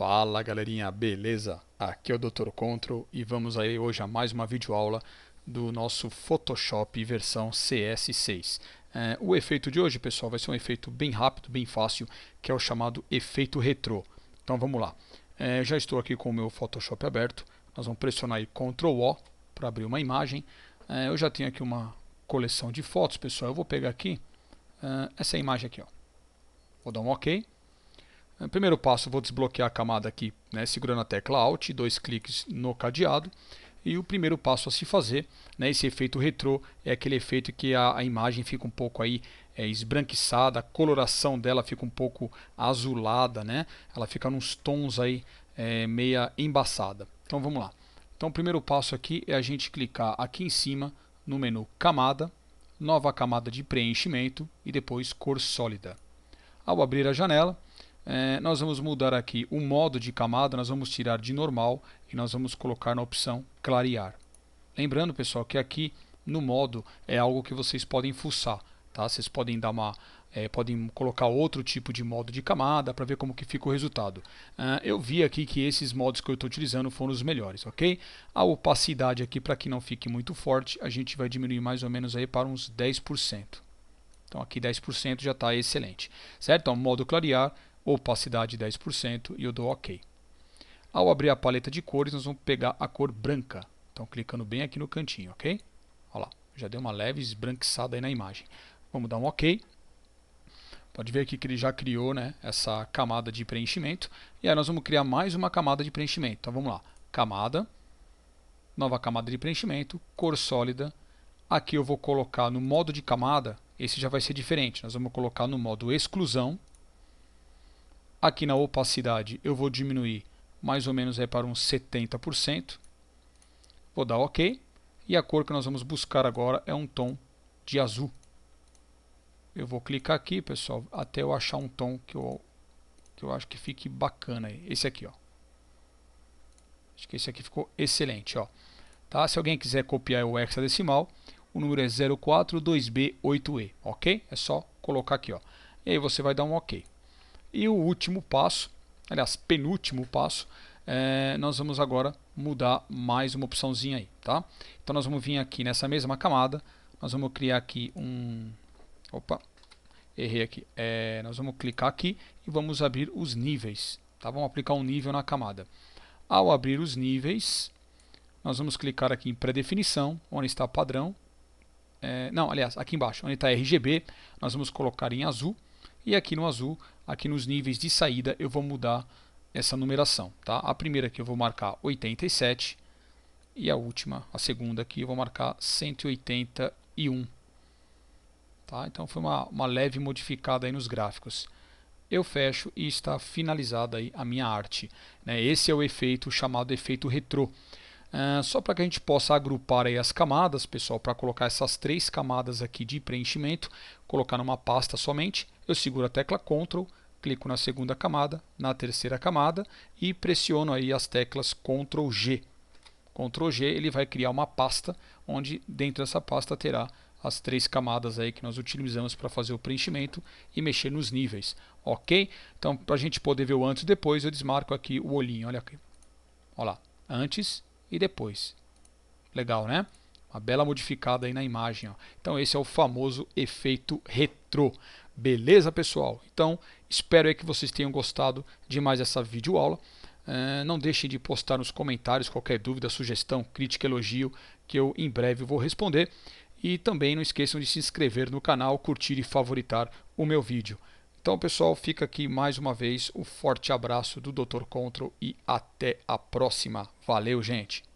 Fala galerinha, beleza? Aqui é o Dr. Control e vamos aí hoje a mais uma videoaula do nosso Photoshop versão CS6. É, o efeito de hoje, pessoal, vai ser um efeito bem rápido, bem fácil, que é o chamado efeito retrô. Então vamos lá. É, já estou aqui com o meu Photoshop aberto. Nós vamos pressionar aí Ctrl O para abrir uma imagem. É, eu já tenho aqui uma coleção de fotos, pessoal. Eu vou pegar aqui é, essa imagem aqui, ó. Vou dar um OK. É, primeiro passo, vou desbloquear a camada aqui, né, segurando a tecla Alt, dois cliques no cadeado. E o primeiro passo a se fazer, né, esse efeito retrô, é aquele efeito que a, a imagem fica um pouco aí é, esbranquiçada, a coloração dela fica um pouco azulada, né? ela fica nos tons aí é, meia embaçada. Então vamos lá. Então o primeiro passo aqui é a gente clicar aqui em cima no menu Camada, Nova Camada de Preenchimento e depois Cor Sólida. Ao abrir a janela, é, nós vamos mudar aqui o modo de camada, nós vamos tirar de normal e nós vamos colocar na opção clarear. Lembrando, pessoal, que aqui no modo é algo que vocês podem fuçar, tá? Vocês podem dar uma é, podem colocar outro tipo de modo de camada para ver como que fica o resultado. É, eu vi aqui que esses modos que eu estou utilizando foram os melhores, ok? A opacidade aqui, para que não fique muito forte, a gente vai diminuir mais ou menos aí para uns 10%. Então aqui 10% já está excelente, certo? Então modo clarear, opacidade 10% e eu dou OK. Ao abrir a paleta de cores, nós vamos pegar a cor branca. Então, clicando bem aqui no cantinho, ok? Olha lá, já deu uma leve esbranquiçada aí na imagem. Vamos dar um OK. Pode ver aqui que ele já criou né, essa camada de preenchimento. E aí nós vamos criar mais uma camada de preenchimento. Então, vamos lá. Camada, nova camada de preenchimento, cor sólida. Aqui eu vou colocar no modo de camada, esse já vai ser diferente. Nós vamos colocar no modo exclusão Aqui na opacidade eu vou diminuir mais ou menos para uns 70%. Vou dar OK. E a cor que nós vamos buscar agora é um tom de azul. Eu vou clicar aqui, pessoal, até eu achar um tom que eu, que eu acho que fique bacana. Aí. Esse aqui, ó. Acho que esse aqui ficou excelente, ó. Tá? Se alguém quiser copiar o hexadecimal, o número é 042B8E, ok? É só colocar aqui, ó. E aí você vai dar um OK. E o último passo, aliás, penúltimo passo, é, nós vamos agora mudar mais uma opçãozinha aí, tá? Então nós vamos vir aqui nessa mesma camada, nós vamos criar aqui um... Opa, errei aqui. É, nós vamos clicar aqui e vamos abrir os níveis, tá? Vamos aplicar um nível na camada. Ao abrir os níveis, nós vamos clicar aqui em pré-definição, onde está padrão. É, não, aliás, aqui embaixo, onde está RGB, nós vamos colocar em azul e aqui no azul, aqui nos níveis de saída, eu vou mudar essa numeração. Tá? A primeira aqui eu vou marcar 87 e a última, a segunda aqui, eu vou marcar 181. Tá? Então foi uma, uma leve modificada aí nos gráficos. Eu fecho e está finalizada aí a minha arte. Né? Esse é o efeito chamado efeito retrô. É, só para que a gente possa agrupar aí as camadas, pessoal, para colocar essas três camadas aqui de preenchimento, colocar numa pasta somente, eu seguro a tecla Ctrl, clico na segunda camada, na terceira camada e pressiono aí as teclas Ctrl G. Ctrl G ele vai criar uma pasta, onde dentro dessa pasta terá as três camadas aí que nós utilizamos para fazer o preenchimento e mexer nos níveis, ok? Então, para a gente poder ver o antes e depois, eu desmarco aqui o olhinho, olha aqui. Olha lá, antes e depois. Legal, né? Uma bela modificada aí na imagem. Ó. Então esse é o famoso efeito retrô. Beleza, pessoal? Então, espero aí que vocês tenham gostado de mais essa videoaula. Uh, não deixem de postar nos comentários qualquer dúvida, sugestão, crítica, elogio, que eu em breve vou responder. E também não esqueçam de se inscrever no canal, curtir e favoritar o meu vídeo. Então, pessoal, fica aqui mais uma vez o forte abraço do Dr. Control e até a próxima. Valeu, gente!